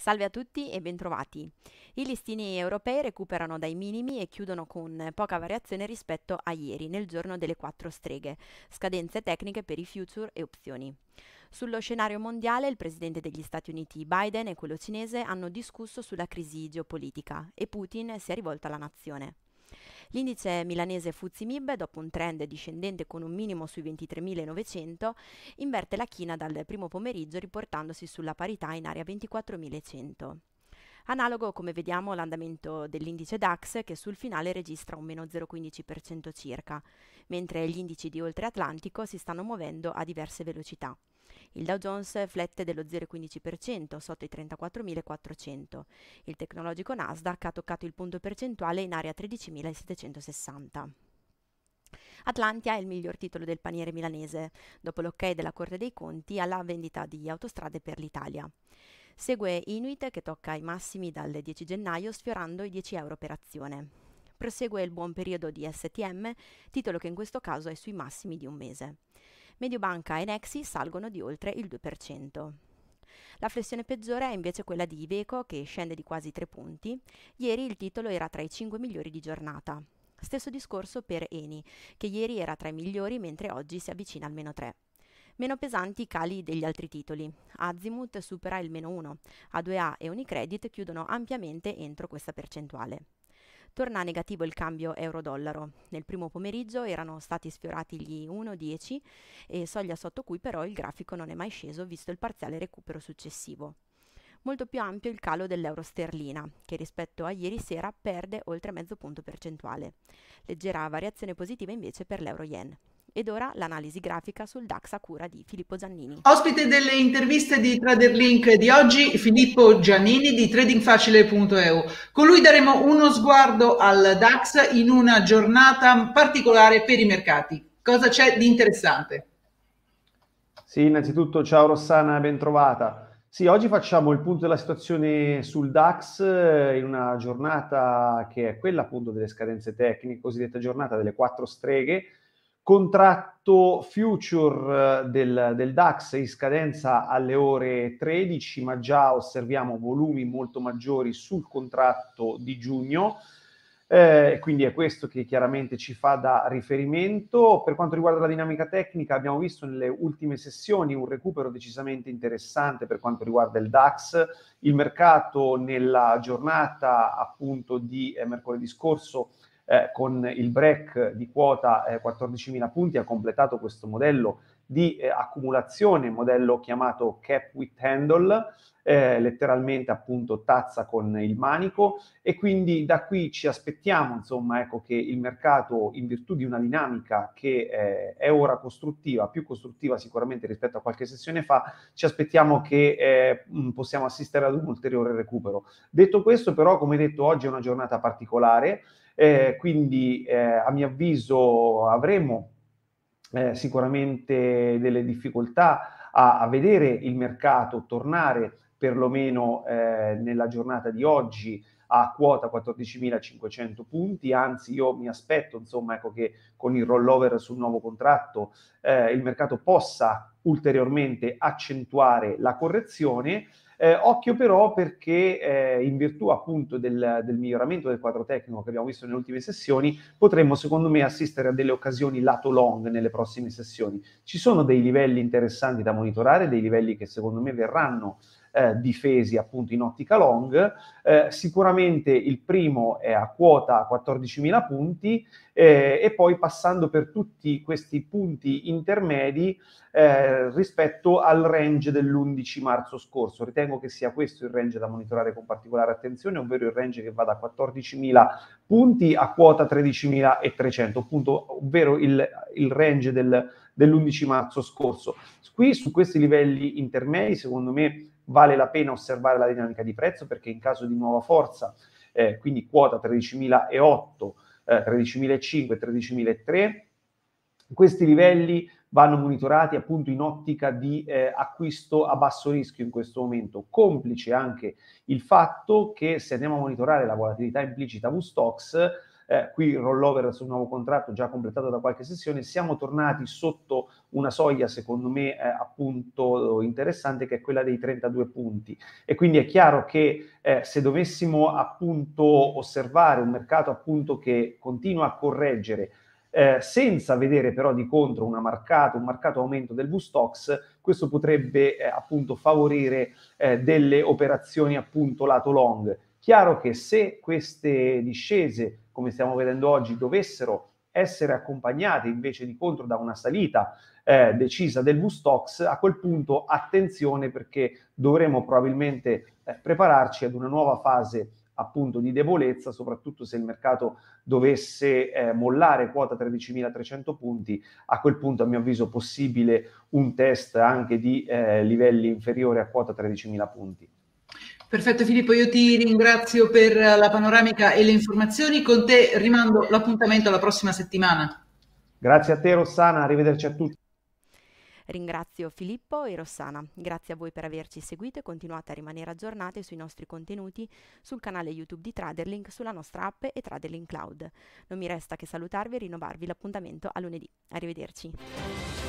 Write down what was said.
Salve a tutti e bentrovati. I listini europei recuperano dai minimi e chiudono con poca variazione rispetto a ieri, nel giorno delle quattro streghe, scadenze tecniche per i future e opzioni. Sullo scenario mondiale il presidente degli Stati Uniti Biden e quello cinese hanno discusso sulla crisi geopolitica e Putin si è rivolto alla nazione. L'indice milanese Fuzzi Mib, dopo un trend discendente con un minimo sui 23.900, inverte la china dal primo pomeriggio riportandosi sulla parità in area 24.100. Analogo, come vediamo, l'andamento dell'indice DAX che sul finale registra un meno 0,15% circa, mentre gli indici di oltre Atlantico si stanno muovendo a diverse velocità. Il Dow Jones flette dello 0,15% sotto i 34.400. Il tecnologico Nasdaq ha toccato il punto percentuale in area 13.760. Atlantia è il miglior titolo del paniere milanese, dopo l'ok della Corte dei Conti alla vendita di autostrade per l'Italia. Segue Inuit che tocca i massimi dal 10 gennaio sfiorando i 10 euro per azione. Prosegue il buon periodo di STM, titolo che in questo caso è sui massimi di un mese. Mediobanca e Nexi salgono di oltre il 2%. La flessione peggiore è invece quella di Iveco che scende di quasi 3 punti. Ieri il titolo era tra i 5 migliori di giornata. Stesso discorso per Eni, che ieri era tra i migliori mentre oggi si avvicina al meno 3. Meno pesanti i cali degli altri titoli. Azimut supera il meno 1, A2A e Unicredit chiudono ampiamente entro questa percentuale torna negativo il cambio euro-dollaro. Nel primo pomeriggio erano stati sfiorati gli 1,10 e soglia sotto cui però il grafico non è mai sceso visto il parziale recupero successivo. Molto più ampio il calo dell'euro sterlina, che rispetto a ieri sera perde oltre mezzo punto percentuale. Leggera variazione positiva invece per l'euro yen. Ed ora l'analisi grafica sul DAX a cura di Filippo Giannini. Ospite delle interviste di TraderLink di oggi, Filippo Giannini di tradingfacile.eu. Con lui daremo uno sguardo al DAX in una giornata particolare per i mercati. Cosa c'è di interessante? Sì, innanzitutto ciao Rossana, bentrovata. Sì, oggi facciamo il punto della situazione sul DAX eh, in una giornata che è quella appunto delle scadenze tecniche, cosiddetta giornata delle quattro streghe, contratto future eh, del, del, DAX in scadenza alle ore 13, ma già osserviamo volumi molto maggiori sul contratto di giugno. Eh, quindi è questo che chiaramente ci fa da riferimento. Per quanto riguarda la dinamica tecnica, abbiamo visto nelle ultime sessioni un recupero decisamente interessante per quanto riguarda il DAX. Il mercato nella giornata appunto di eh, mercoledì scorso eh, con il break di quota eh, 14.000 punti ha completato questo modello di eh, accumulazione, modello chiamato cap with handle, eh, letteralmente appunto tazza con il manico e quindi da qui ci aspettiamo insomma ecco che il mercato in virtù di una dinamica che eh, è ora costruttiva, più costruttiva sicuramente rispetto a qualche sessione fa, ci aspettiamo che eh, mm, possiamo assistere ad un ulteriore recupero. Detto questo però come detto oggi è una giornata particolare eh, quindi eh, a mio avviso avremo eh, sicuramente delle difficoltà a, a vedere il mercato tornare perlomeno eh, nella giornata di oggi a quota 14.500 punti, anzi io mi aspetto insomma, ecco, che con il rollover sul nuovo contratto eh, il mercato possa ulteriormente accentuare la correzione. Eh, occhio però perché eh, in virtù appunto del, del, miglioramento del quadro tecnico che abbiamo visto nelle ultime sessioni potremmo secondo me assistere a delle occasioni lato long nelle prossime sessioni. Ci sono dei livelli interessanti da monitorare, dei livelli che secondo me verranno eh, difesi appunto in ottica long. Eh, sicuramente il primo è a quota 14.000 punti eh, e poi passando per tutti questi punti intermedi eh, rispetto al range dell'11 marzo scorso. Ritengo che sia questo il range da monitorare con particolare attenzione, ovvero il range che va da 14.000 punti a quota 13.300, appunto, ovvero il, il range del, dell'11 marzo scorso. Qui su questi livelli intermedi, secondo me, vale la pena osservare la dinamica di prezzo perché in caso di nuova forza, eh, quindi quota 13.008, eh, 13.005, 13.003, questi livelli vanno monitorati appunto in ottica di eh, acquisto a basso rischio in questo momento, complice anche il fatto che se andiamo a monitorare la volatilità implicita VSTOX, eh, qui il rollover sul nuovo contratto già completato da qualche sessione, siamo tornati sotto una soglia secondo me eh, appunto interessante che è quella dei 32 punti e quindi è chiaro che eh, se dovessimo appunto osservare un mercato appunto che continua a correggere eh, senza vedere però di contro una marcata, un marcato aumento del v questo potrebbe eh, appunto favorire eh, delle operazioni appunto lato long. Chiaro che se queste discese, come stiamo vedendo oggi, dovessero essere accompagnate invece di contro da una salita eh, decisa del Bustox, a quel punto attenzione perché dovremo probabilmente eh, prepararci ad una nuova fase appunto di debolezza, soprattutto se il mercato dovesse eh, mollare quota 13.300 punti, a quel punto a mio avviso possibile un test anche di eh, livelli inferiori a quota 13.000 punti. Perfetto Filippo, io ti ringrazio per la panoramica e le informazioni. Con te rimando l'appuntamento alla prossima settimana. Grazie a te Rossana, arrivederci a tutti. Ringrazio Filippo e Rossana, grazie a voi per averci seguito e continuate a rimanere aggiornate sui nostri contenuti sul canale YouTube di Traderlink, sulla nostra app e Traderlink Cloud. Non mi resta che salutarvi e rinnovarvi l'appuntamento a lunedì. Arrivederci.